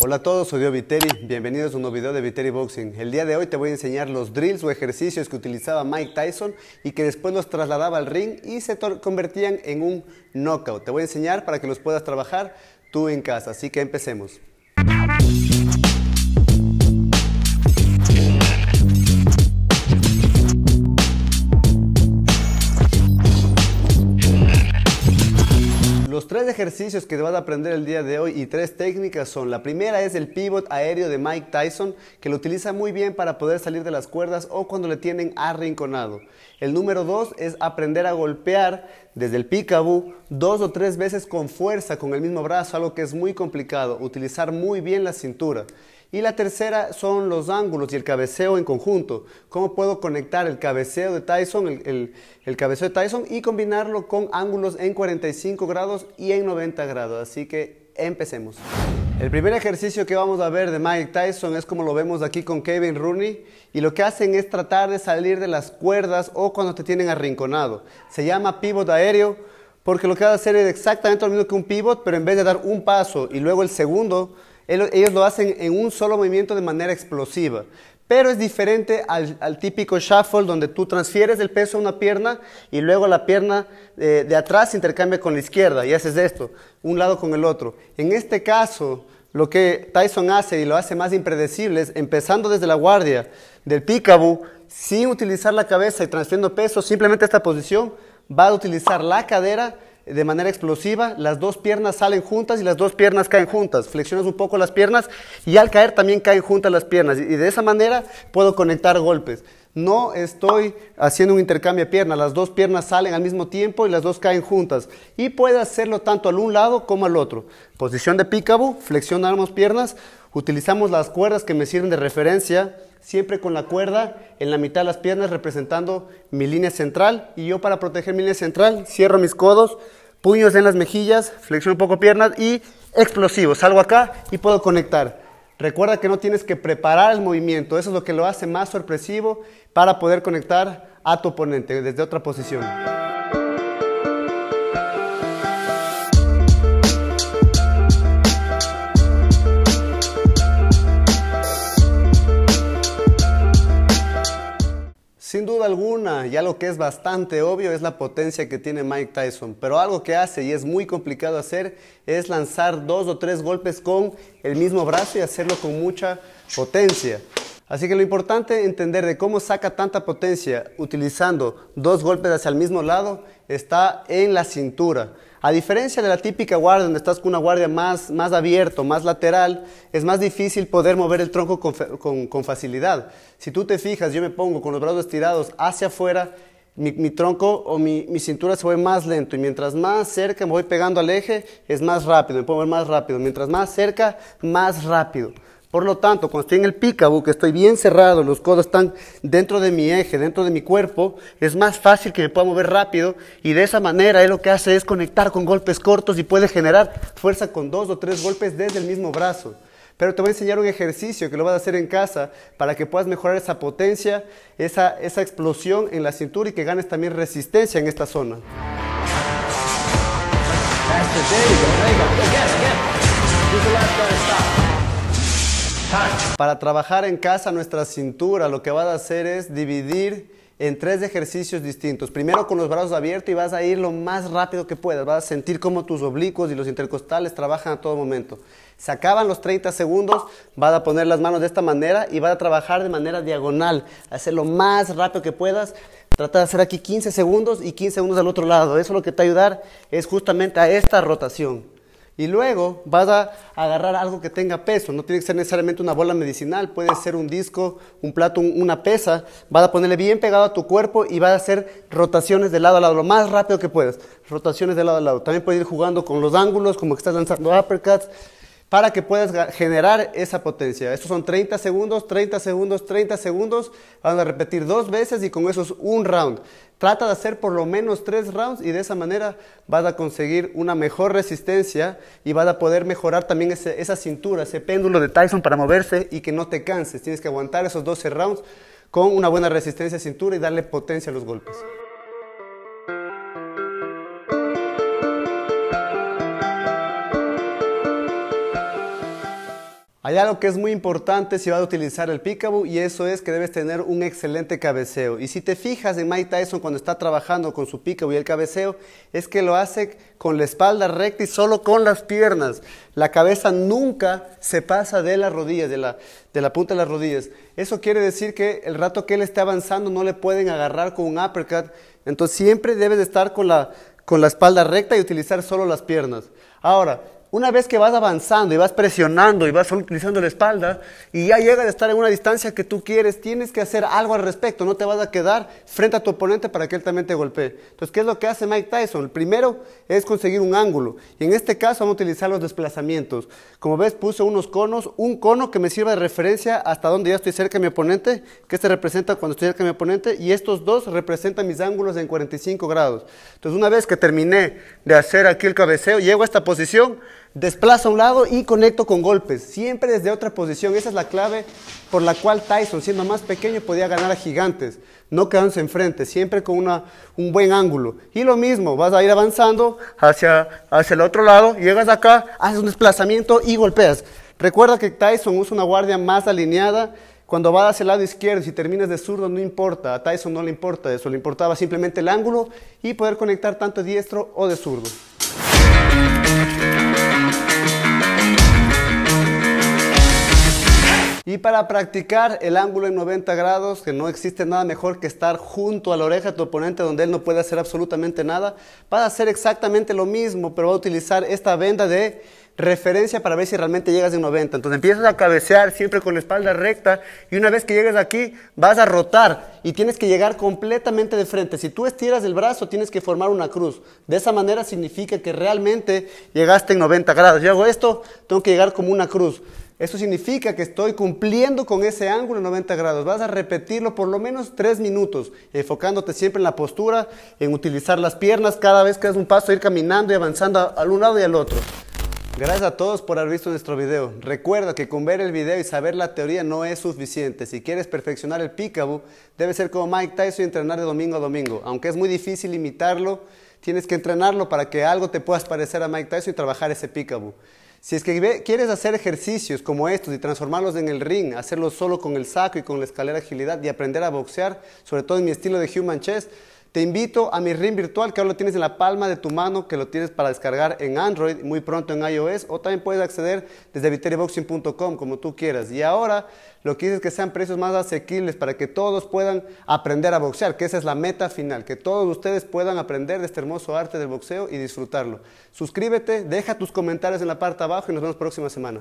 Hola a todos, soy Dio Viteri, bienvenidos a un nuevo video de Viteri Boxing. El día de hoy te voy a enseñar los drills o ejercicios que utilizaba Mike Tyson y que después los trasladaba al ring y se convertían en un knockout. Te voy a enseñar para que los puedas trabajar tú en casa, así que empecemos. Los tres ejercicios que vas a aprender el día de hoy y tres técnicas son, la primera es el pivot aéreo de Mike Tyson, que lo utiliza muy bien para poder salir de las cuerdas o cuando le tienen arrinconado. El número dos es aprender a golpear desde el picaboo dos o tres veces con fuerza con el mismo brazo, algo que es muy complicado, utilizar muy bien la cintura. Y la tercera son los ángulos y el cabeceo en conjunto. ¿Cómo puedo conectar el cabeceo de Tyson, el, de Tyson y combinarlo con ángulos en 45 grados y en 90 grados? Así que empecemos. El primer ejercicio que vamos a ver de Mike Tyson es como lo vemos aquí con Kevin Rooney y lo que hacen es tratar de salir de las cuerdas o cuando te tienen arrinconado. Se llama pivot aéreo porque lo que va a hacer es exactamente lo mismo que un pivot, pero en vez de dar un paso y luego el segundo, ellos lo hacen en un solo movimiento de manera explosiva. Pero es diferente al, típico shuffle donde tú transfieres el peso a una pierna y luego la pierna eh, de atrás intercambia con la izquierda y haces esto, un lado con el otro. En este caso, lo que Tyson hace y lo hace más impredecible es empezando desde la guardia del pickaboo, sin utilizar la cabeza y transfiriendo peso, simplemente esta posición, va a utilizar la cadera de manera explosiva, las dos piernas salen juntas y las dos piernas caen juntas. Flexionas un poco las piernas y al caer también caen juntas las piernas. Y de esa manera puedo conectar golpes. No estoy haciendo un intercambio de piernas, las dos piernas salen al mismo tiempo y las dos caen juntas. Y puedo hacerlo tanto al un lado como al otro. Posición de pícabo, flexionamos piernas, utilizamos las cuerdas que me sirven de referencia, siempre con la cuerda en la mitad de las piernas representando mi línea central. Y yo para proteger mi línea central cierro mis codos, puños en las mejillas, flexión un poco piernas y explosivo. Salgo acá y puedo conectar. Recuerda que no tienes que preparar el movimiento, eso es lo que lo hace más sorpresivo para poder conectar a tu oponente desde otra posición. alguna, ya lo que es bastante obvio es la potencia que tiene Mike Tyson, pero algo que hace y es muy complicado hacer es lanzar dos o tres golpes con el mismo brazo y hacerlo con mucha potencia. Así que lo importante entender de cómo saca tanta potencia utilizando dos golpes hacia el mismo lado está en la cintura. A diferencia de la típica guardia donde estás con una guardia más, más abierto, más lateral, es más difícil poder mover el tronco con, facilidad. Si tú te fijas, yo me pongo con los brazos estirados hacia afuera, mi, tronco o mi, mi, cintura se mueve más lento y mientras más cerca me voy pegando al eje es más rápido, me puedo mover más rápido, mientras más cerca más rápido. Por lo tanto, cuando estoy en el pícabo, que estoy bien cerrado, los codos están dentro de mi eje, dentro de mi cuerpo, es más fácil que me pueda mover rápido y de esa manera él lo que hace es conectar con golpes cortos y puede generar fuerza con dos o tres golpes desde el mismo brazo. Pero te voy a enseñar un ejercicio que lo vas a hacer en casa para que puedas mejorar esa potencia, esa, explosión en la cintura y que ganes también resistencia en esta zona. Para trabajar en casa nuestra cintura, lo que vas a hacer es dividir en tres ejercicios distintos. Primero con los brazos abiertos y vas a ir lo más rápido que puedas. Vas a sentir cómo tus oblicuos y los intercostales trabajan a todo momento. Se acaban los 30 segundos, vas a poner las manos de esta manera y vas a trabajar de manera diagonal. Hacer lo más rápido que puedas. Trata de hacer aquí 15 segundos y 15 segundos al otro lado. Eso lo que te va a ayudar es justamente a esta rotación. Y luego vas a agarrar algo que tenga peso. No tiene que ser necesariamente una bola medicinal, puede ser un disco, un plato, una pesa. Vas a ponerle bien pegado a tu cuerpo y vas a hacer rotaciones de lado a lado, lo más rápido que puedas. Rotaciones de lado a lado. También puedes ir jugando con los ángulos, como que estás lanzando uppercuts para que puedas generar esa potencia. Estos son 30 segundos, 30 segundos, 30 segundos. Van a repetir dos veces y con eso es un round. Trata de hacer por lo menos tres rounds y de esa manera vas a conseguir una mejor resistencia y vas a poder mejorar también esa cintura, ese péndulo de Tyson para moverse y que no te canses. Tienes que aguantar esos 12 rounds con una buena resistencia cintura y darle potencia a los golpes. Allá lo que es muy importante si vas a utilizar el peekaboo y eso es que debes tener un excelente cabeceo. Y si te fijas en Mike Tyson cuando está trabajando con su peekaboo y el cabeceo, es que lo hace con la espalda recta y solo con las piernas. La cabeza nunca se pasa de la rodilla de la, de la punta de las rodillas. Eso quiere decir que el rato que él esté avanzando no le pueden agarrar con un uppercut. Entonces siempre debes estar con la, con la espalda recta y utilizar solo las piernas. Ahora, una vez que vas avanzando y vas presionando y vas utilizando la espalda y ya llega a estar en una distancia que tú quieres, tienes que hacer algo al respecto, no te vas a quedar frente a tu oponente para que él también te golpee. Entonces, ¿qué es lo que hace Mike Tyson? El primero es conseguir un ángulo y en este caso vamos a utilizar los desplazamientos. Como ves, puse unos conos, un cono que me sirva de referencia hasta donde ya estoy cerca de mi oponente, que se este representa cuando estoy cerca de mi oponente y estos dos representan mis ángulos en 45 grados. Entonces, una vez que terminé de hacer aquí el cabeceo, llego a esta posición, Desplazo a un lado y conecto con golpes, siempre desde otra posición. Esa es la clave por la cual Tyson, siendo más pequeño, podía ganar a gigantes, no quedándose enfrente, siempre con un buen ángulo. Y lo mismo, vas a ir avanzando hacia, el otro lado, llegas acá, haces un desplazamiento y golpeas. Recuerda que Tyson usa una guardia más alineada cuando va hacia el lado izquierdo, si terminas de zurdo, no importa. A Tyson no le importa eso, le importaba simplemente el ángulo y poder conectar tanto de diestro o de zurdo. Y para practicar el ángulo en 90 grados, que no existe nada mejor que estar junto a la oreja de tu oponente donde él no puede hacer absolutamente nada, vas a hacer exactamente lo mismo, pero va a utilizar esta venda de referencia para ver si realmente llegas en 90. Entonces empiezas a cabecear siempre con la espalda recta y una vez que llegas aquí vas a rotar y tienes que llegar completamente de frente. Si tú estiras el brazo tienes que formar una cruz. De esa manera significa que realmente llegaste en 90 grados. Yo hago esto, tengo que llegar como una cruz. Esto significa que estoy cumpliendo con ese ángulo de 90 grados. Vas a repetirlo por lo menos 3 minutos, enfocándote siempre en la postura, en utilizar las piernas cada vez que das un paso, ir caminando y avanzando al un lado y al otro. Gracias a todos por haber visto nuestro video. Recuerda que con ver el video y saber la teoría no es suficiente. Si quieres perfeccionar el picaboo, debe ser como Mike Tyson y entrenar de domingo a domingo. Aunque es muy difícil imitarlo, tienes que entrenarlo para que algo te puedas parecer a Mike Tyson y trabajar ese picaboo. Si es que quieres hacer ejercicios como estos y transformarlos en el ring, hacerlos solo con el saco y con la escalera agilidad y aprender a boxear, sobre todo en mi estilo de human chest, te invito a mi ring virtual que ahora lo tienes en la palma de tu mano, que lo tienes para descargar en Android, muy pronto en iOS, o también puedes acceder desde viteriboxing.com como tú quieras. Y ahora lo que hice es que sean precios más asequibles para que todos puedan aprender a boxear, que esa es la meta final, que todos ustedes puedan aprender de este hermoso arte del boxeo y disfrutarlo. Suscríbete, deja tus comentarios en la parte de abajo y nos vemos próxima semana.